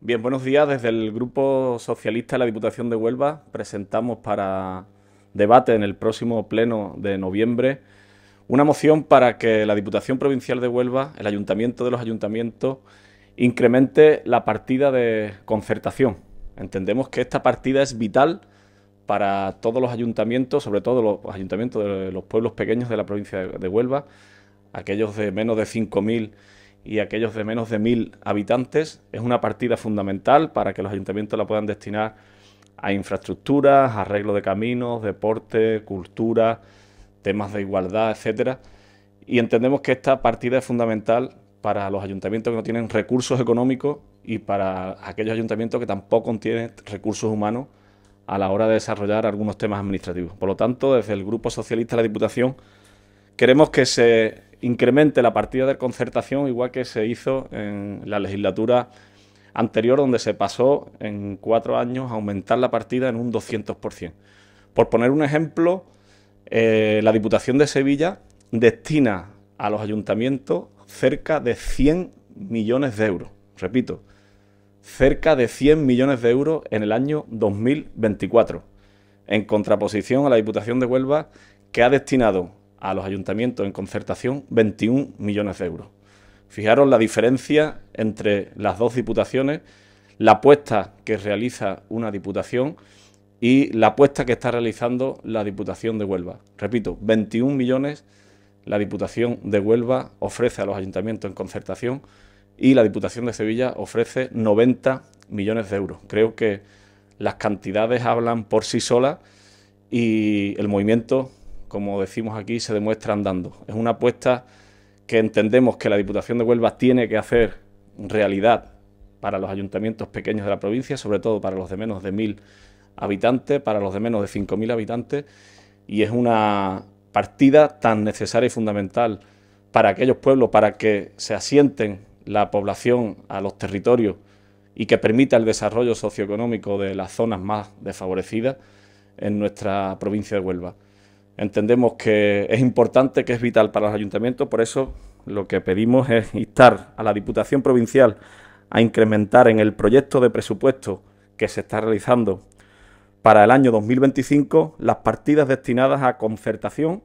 Bien, buenos días. Desde el Grupo Socialista de la Diputación de Huelva presentamos para debate en el próximo pleno de noviembre una moción para que la Diputación Provincial de Huelva, el Ayuntamiento de los Ayuntamientos, incremente la partida de concertación. Entendemos que esta partida es vital para todos los ayuntamientos, sobre todo los ayuntamientos de los pueblos pequeños de la provincia de Huelva, aquellos de menos de 5.000 y aquellos de menos de mil habitantes, es una partida fundamental para que los ayuntamientos la puedan destinar a infraestructuras, arreglo de caminos, deporte, cultura, temas de igualdad, etcétera. Y entendemos que esta partida es fundamental para los ayuntamientos que no tienen recursos económicos y para aquellos ayuntamientos que tampoco tienen recursos humanos a la hora de desarrollar algunos temas administrativos. Por lo tanto, desde el Grupo Socialista de la Diputación queremos que se incremente la partida de concertación igual que se hizo en la legislatura anterior donde se pasó en cuatro años a aumentar la partida en un 200%. Por poner un ejemplo, eh, la Diputación de Sevilla destina a los ayuntamientos cerca de 100 millones de euros. Repito, cerca de 100 millones de euros en el año 2024, en contraposición a la Diputación de Huelva que ha destinado a los ayuntamientos en concertación 21 millones de euros. Fijaros la diferencia entre las dos diputaciones, la apuesta que realiza una diputación y la apuesta que está realizando la Diputación de Huelva. Repito, 21 millones la Diputación de Huelva ofrece a los ayuntamientos en concertación y la Diputación de Sevilla ofrece 90 millones de euros. Creo que las cantidades hablan por sí solas y el movimiento como decimos aquí, se demuestra andando. Es una apuesta que entendemos que la Diputación de Huelva tiene que hacer realidad para los ayuntamientos pequeños de la provincia, sobre todo para los de menos de mil habitantes, para los de menos de cinco 5.000 habitantes, y es una partida tan necesaria y fundamental para aquellos pueblos, para que se asienten la población a los territorios y que permita el desarrollo socioeconómico de las zonas más desfavorecidas en nuestra provincia de Huelva entendemos que es importante, que es vital para los ayuntamientos, por eso lo que pedimos es instar a la Diputación Provincial a incrementar en el proyecto de presupuesto que se está realizando para el año 2025 las partidas destinadas a concertación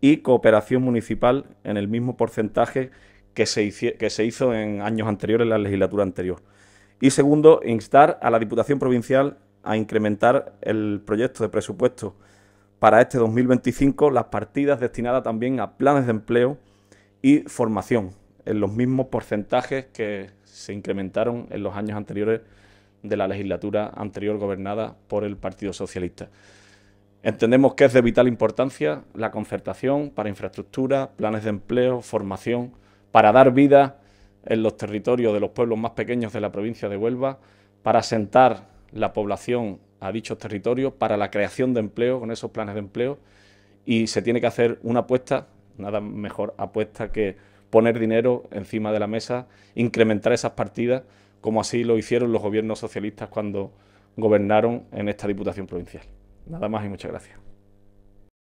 y cooperación municipal en el mismo porcentaje que se, que se hizo en años anteriores, en la legislatura anterior. Y segundo, instar a la Diputación Provincial a incrementar el proyecto de presupuesto para este 2025 las partidas destinadas también a planes de empleo y formación, en los mismos porcentajes que se incrementaron en los años anteriores de la legislatura anterior gobernada por el Partido Socialista. Entendemos que es de vital importancia la concertación para infraestructura, planes de empleo, formación, para dar vida en los territorios de los pueblos más pequeños de la provincia de Huelva, para asentar la población a dichos territorios para la creación de empleo, con esos planes de empleo, y se tiene que hacer una apuesta, nada mejor apuesta que poner dinero encima de la mesa, incrementar esas partidas, como así lo hicieron los gobiernos socialistas cuando gobernaron en esta Diputación Provincial. Nada más y muchas gracias.